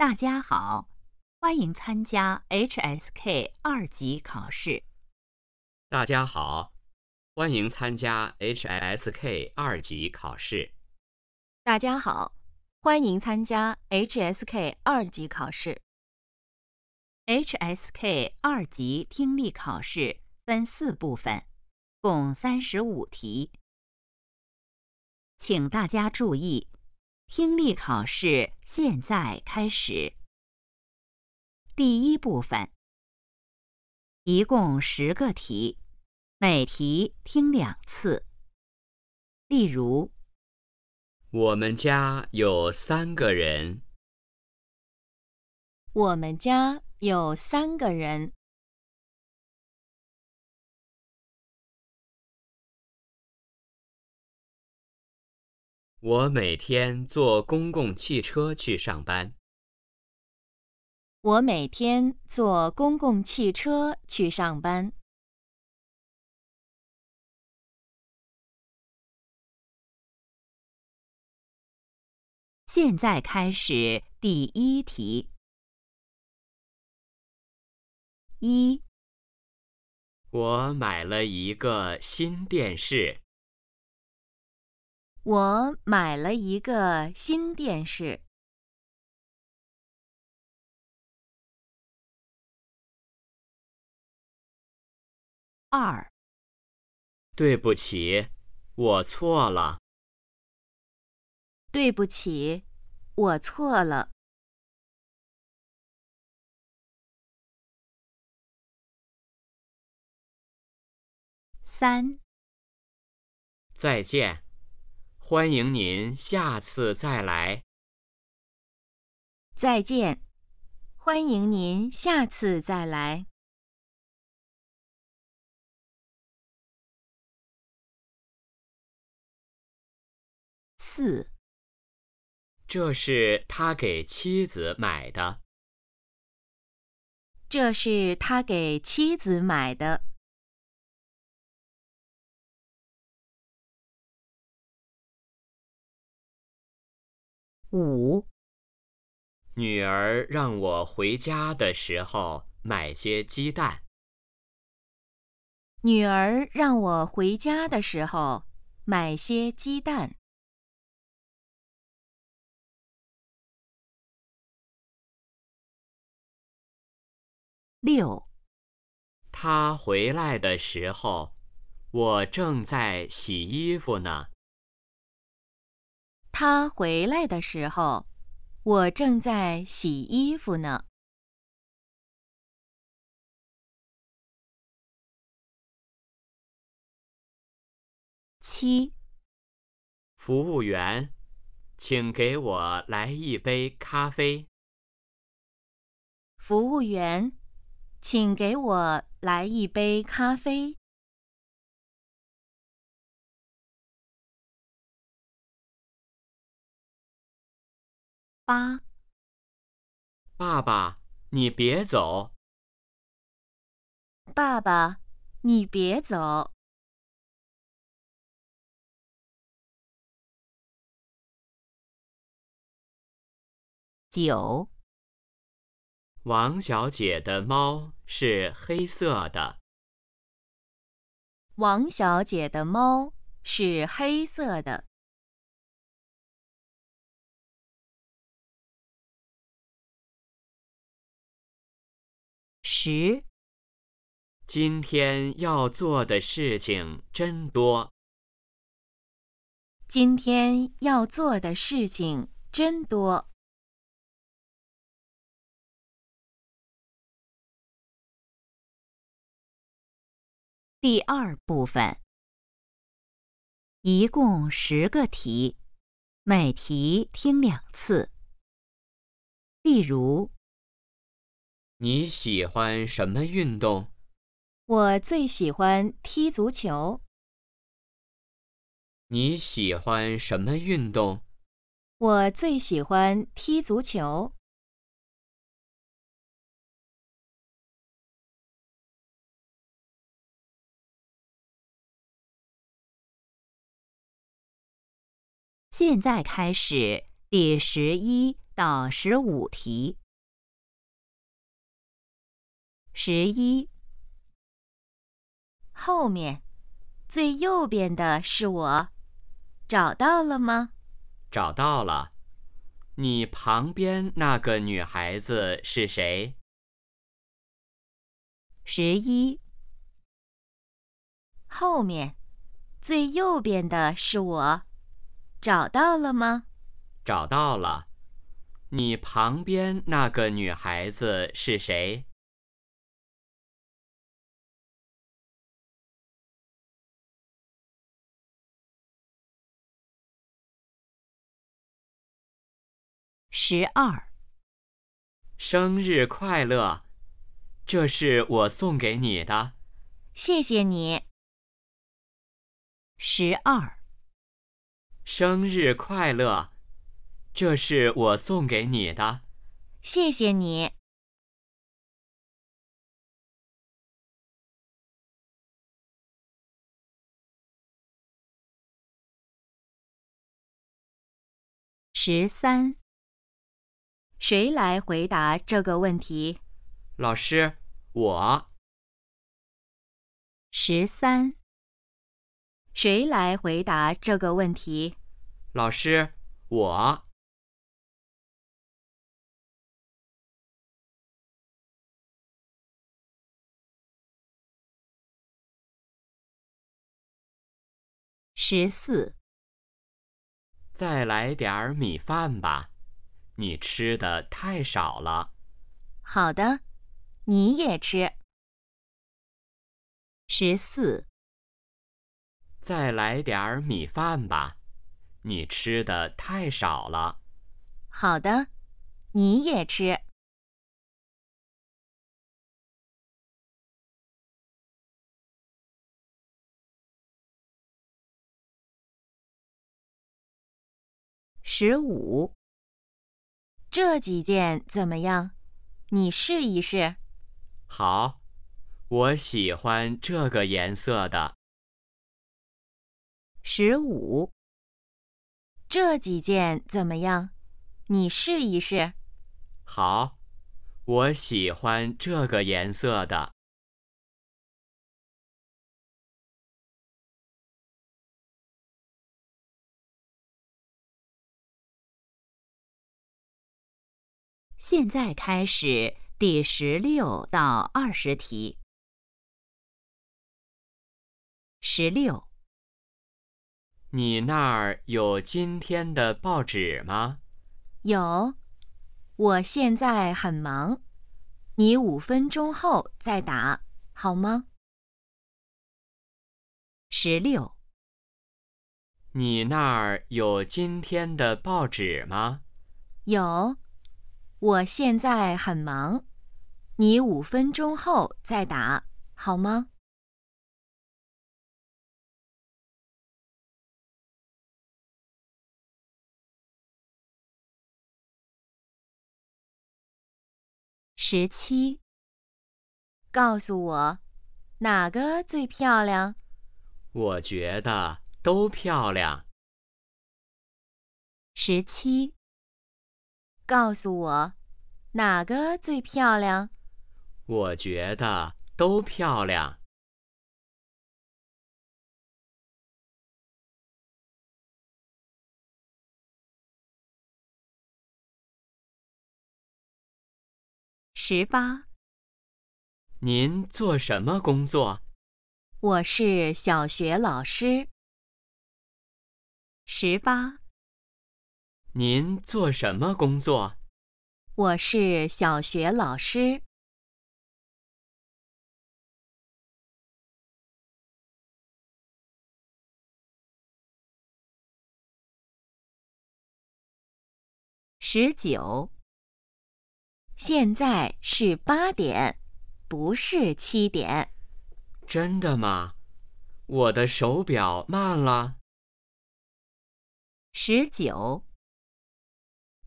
大家好，欢迎参加 HSK 二级考试。大家好，欢迎参加 HSK 二级考试。大家好，欢迎参加 HSK 二级考试。HSK 二级听力考试分四部分，共三十五题，请大家注意。听力考试现在开始。第一部分，一共十个题，每题听两次。例如，我们家有三个人。我们家有三个人。我每天坐公共汽车去上班。我每天坐公共汽车去上班。现在开始第一题。一，我买了一个新电视。我买了一个新电视。二，对不起，我错了。对不起，我错了。三，再见。欢迎您下次再来。再见。欢迎您下次再来。四，这是他给妻子买的。这是他给妻子买的。五，女儿让我回家的时候买些鸡蛋。女儿让我回家的时候买些鸡蛋。六，他回来的时候，我正在洗衣服呢。他回来的时候，我正在洗衣服呢。七，服务员，请给我来一杯咖啡。服务员，请给我来一杯咖啡。八，爸爸，你别走。爸爸，你别走。九，王小姐的猫是黑色的。王小姐的猫是黑色的。十。今天要做的事情真多。今天要做的事情真多。第二部分，一共十个题，每题听两次。例如。你喜欢什么运动？我最喜欢踢足球。你喜欢什么运动？我最喜欢踢足球。现在开始第十一到十五题。十一后面最右边的是我，找到了吗？找到了。你旁边那个女孩子是谁？十一后面最右边的是我，找到了吗？找到了。你旁边那个女孩子是谁？十二，生日快乐！这是我送给你的，谢谢你。十二，生日快乐！这是我送给你的，谢谢你。十三。谁来回答这个问题？老师，我。十三。谁来回答这个问题？老师，我。十四。再来点儿米饭吧。你吃的太少了。好的，你也吃。十四，再来点米饭吧。你吃的太少了。好的，你也吃。十五。这几件怎么样？你试一试。好，我喜欢这个颜色的。十五，这几件怎么样？你试一试。好，我喜欢这个颜色的。现在开始第十六到二十题。十六，你那儿有今天的报纸吗？有，我现在很忙，你五分钟后再打好吗？十六，你那儿有今天的报纸吗？有。我现在很忙，你五分钟后再打好吗？十七，告诉我哪个最漂亮？我觉得都漂亮。十七。告诉我，哪个最漂亮？我觉得都漂亮。十八。您做什么工作？我是小学老师。十八。您做什么工作？我是小学老师。十九。现在是八点，不是七点。真的吗？我的手表慢了。十九。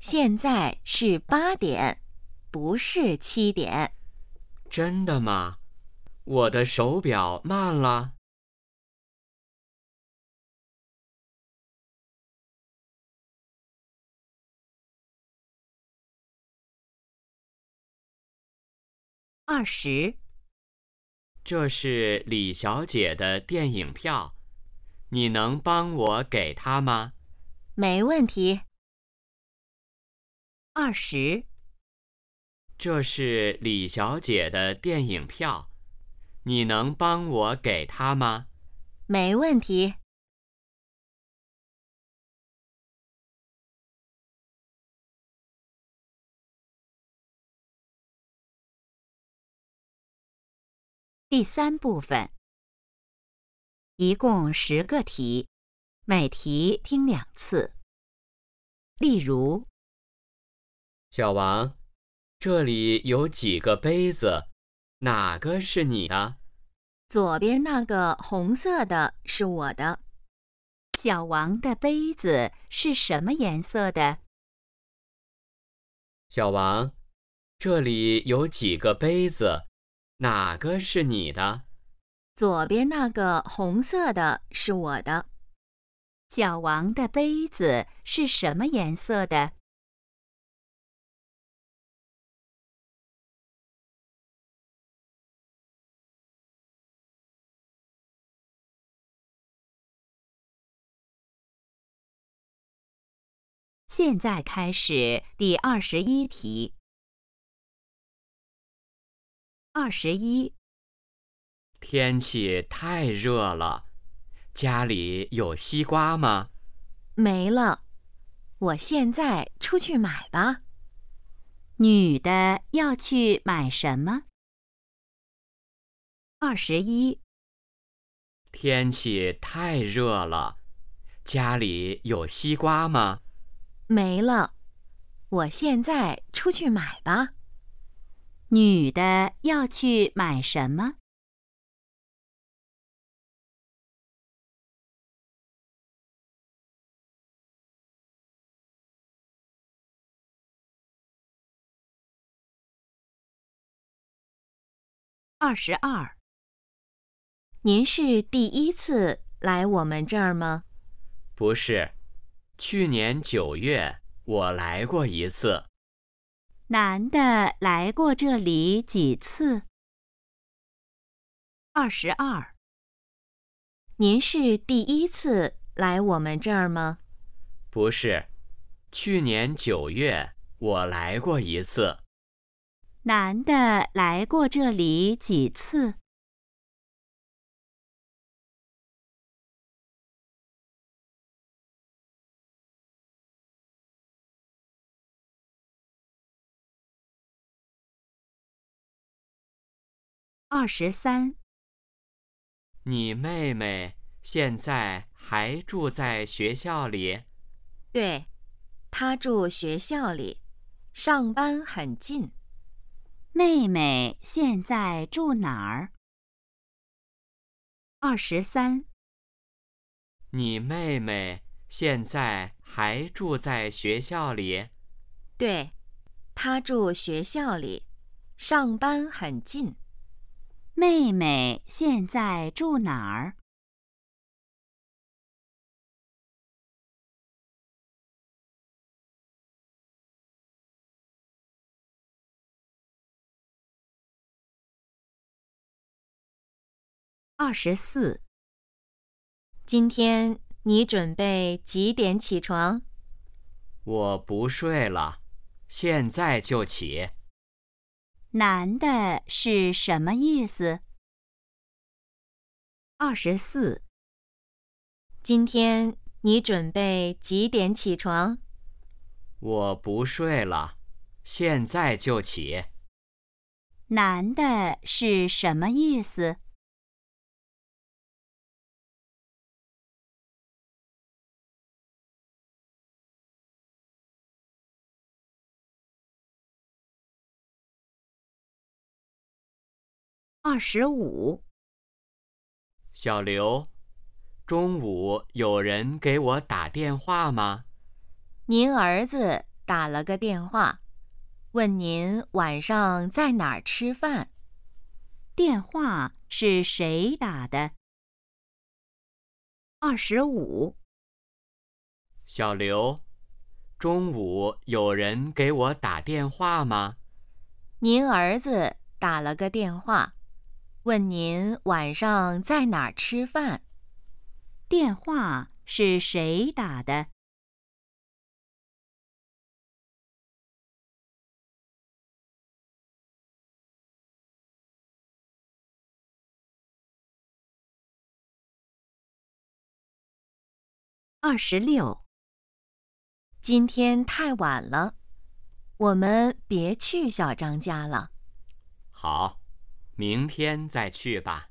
现在是八点，不是七点。真的吗？我的手表慢了。二十。这是李小姐的电影票，你能帮我给她吗？没问题。二十，这是李小姐的电影票，你能帮我给她吗？没问题。第三部分，一共十个题，每题听两次。例如。小王，这里有几个杯子，哪个是你的？左边那个红色的是我的。小王的杯子是什么颜色的？小王，这里有几个杯子，哪个是你的？左边那个红色的是我的。小王的杯子是什么颜色的？现在开始第二十一题。二十一，天气太热了，家里有西瓜吗？没了，我现在出去买吧。女的要去买什么？二十一，天气太热了，家里有西瓜吗？没了，我现在出去买吧。女的要去买什么？二十二。您是第一次来我们这儿吗？不是。去年九月，我来过一次。男的来过这里几次？二十二。您是第一次来我们这儿吗？不是，去年九月我来过一次。男的来过这里几次？二十三，你妹妹现在还住在学校里？对，她住学校里，上班很近。妹妹现在住哪儿？二十三，你妹妹现在还住在学校里？对，她住学校里，上班很近。妹妹现在住哪儿？二十四。今天你准备几点起床？我不睡了，现在就起。难的是什么意思？二十四。今天你准备几点起床？我不睡了，现在就起。难的是什么意思？二十五，小刘，中午有人给我打电话吗？您儿子打了个电话，问您晚上在哪儿吃饭。电话是谁打的？二十五，小刘，中午有人给我打电话吗？您儿子打了个电话。问您晚上在哪儿吃饭？电话是谁打的？二十六。今天太晚了，我们别去小张家了。好。明天再去吧。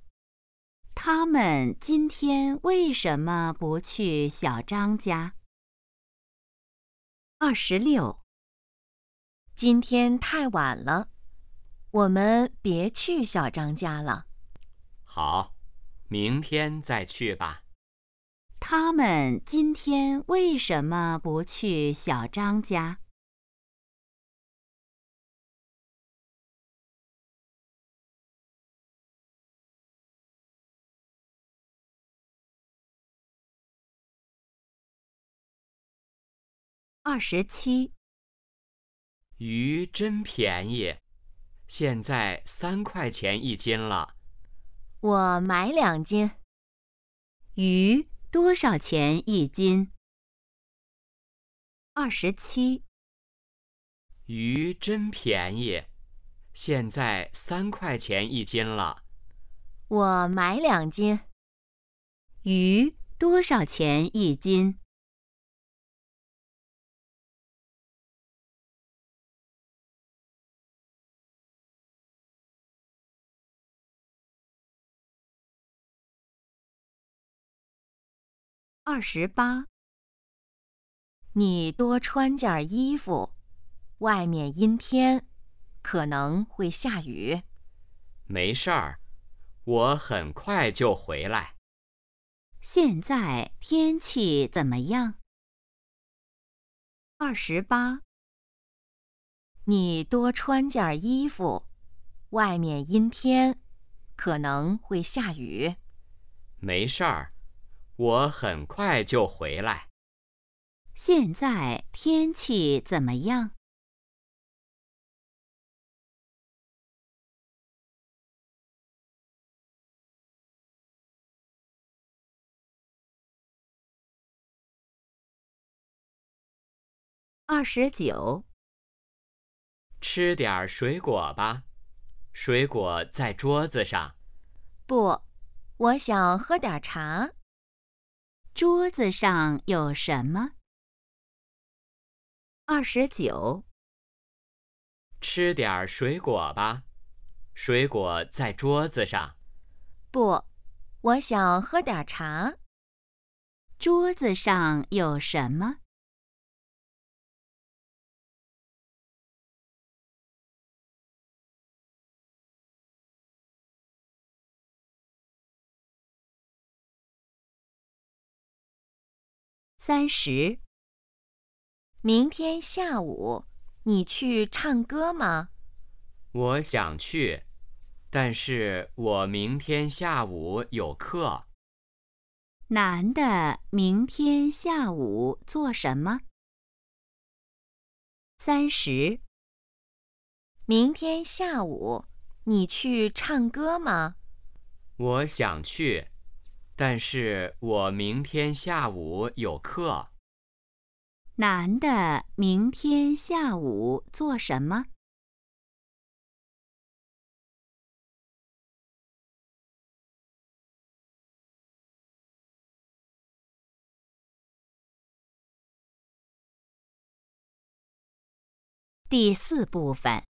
他们今天为什么不去小张家？二十六。今天太晚了，我们别去小张家了。好，明天再去吧。他们今天为什么不去小张家？二十七，鱼真便宜，现在三块钱一斤了。我买两斤，鱼多少钱一斤？二十七，鱼真便宜，现在三块钱一斤了。我买两斤，鱼多少钱一斤？二十八，你多穿件衣服，外面阴天，可能会下雨。没事儿，我很快就回来。现在天气怎么样？二十八，你多穿件衣服，外面阴天，可能会下雨。没事儿。我很快就回来。现在天气怎么样？二十九。吃点水果吧，水果在桌子上。不，我想喝点茶。桌子上有什么？二十九。吃点水果吧，水果在桌子上。不，我想喝点茶。桌子上有什么？三十，明天下午你去唱歌吗？我想去，但是我明天下午有课。男的明天下午做什么？三十，明天下午你去唱歌吗？我想去。但是我明天下午有课。男的明天下午做什么？第四部分，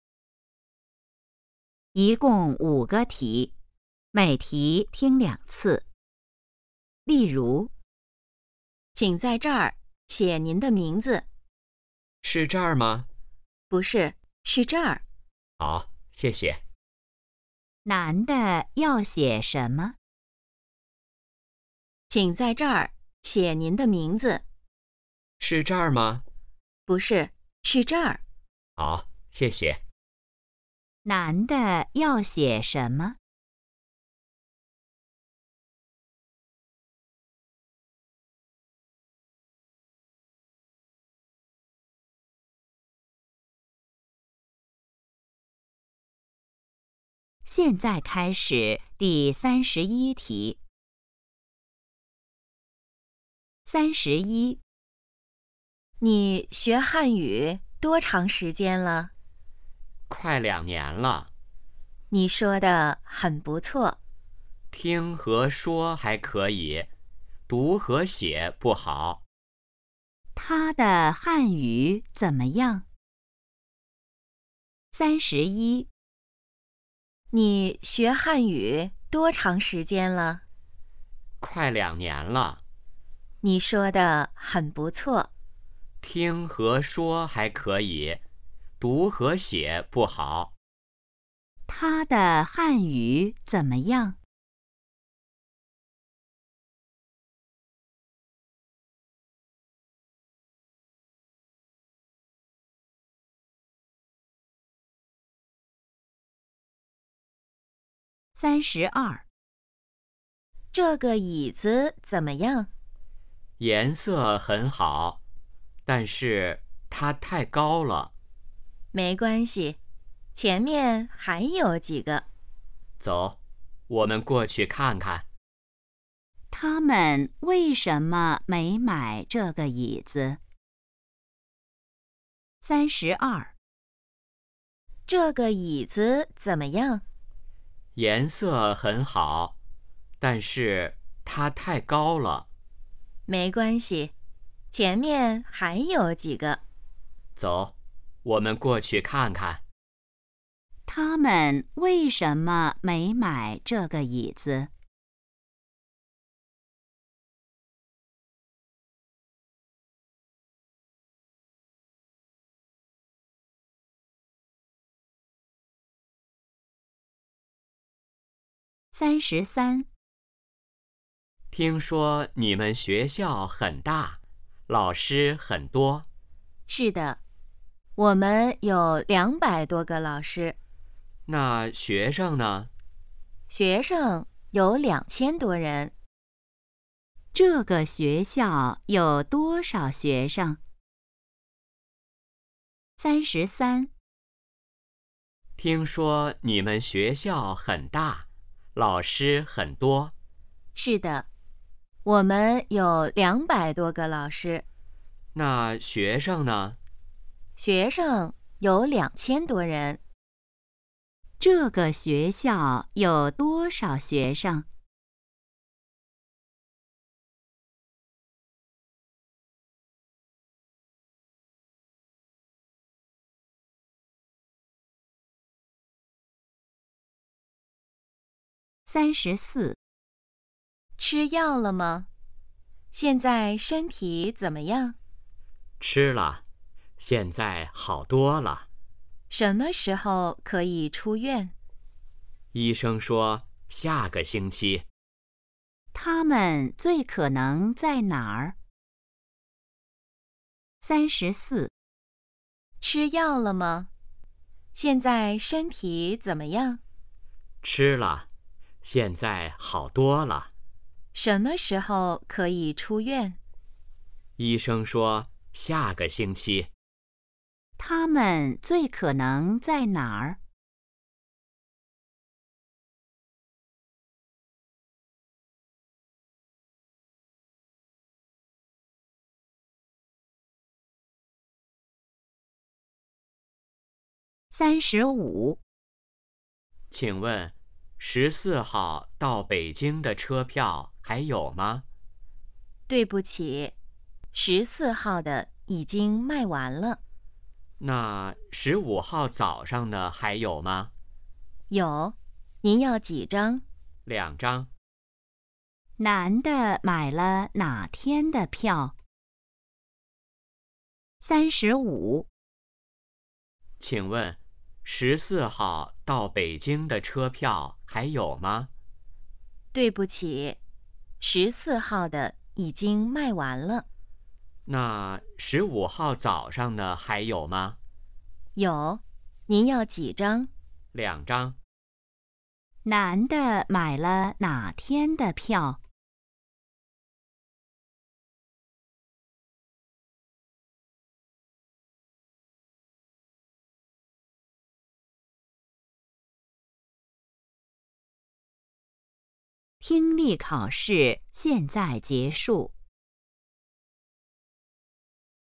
一共五个题，每题听两次。例如，请在这儿写您的名字，是这儿吗？不是，是这儿。好，谢谢。男的要写什么？请在这儿写您的名字，是这儿吗？不是，是这儿。好，谢谢。男的要写什么？现在开始第三十一题。三十一，你学汉语多长时间了？快两年了。你说的很不错。听和说还可以，读和写不好。他的汉语怎么样？三十一。你学汉语多长时间了？快两年了。你说的很不错。听和说还可以，读和写不好。他的汉语怎么样？三十二，这个椅子怎么样？颜色很好，但是它太高了。没关系，前面还有几个。走，我们过去看看。他们为什么没买这个椅子？三十二，这个椅子怎么样？颜色很好，但是它太高了。没关系，前面还有几个。走，我们过去看看。他们为什么没买这个椅子？三十三。听说你们学校很大，老师很多。是的，我们有两百多个老师。那学生呢？学生有两千多人。这个学校有多少学生？三十三。听说你们学校很大。老师很多，是的，我们有两百多个老师。那学生呢？学生有两千多人。这个学校有多少学生？三十四，吃药了吗？现在身体怎么样？吃了，现在好多了。什么时候可以出院？医生说下个星期。他们最可能在哪儿？三十四，吃药了吗？现在身体怎么样？吃了。现在好多了，什么时候可以出院？医生说下个星期。他们最可能在哪儿？三十五。请问？十四号到北京的车票还有吗？对不起，十四号的已经卖完了。那十五号早上呢？还有吗？有，您要几张？两张。男的买了哪天的票？三十五。请问？十四号到北京的车票还有吗？对不起，十四号的已经卖完了。那十五号早上的还有吗？有，您要几张？两张。男的买了哪天的票？听力考试现在结束。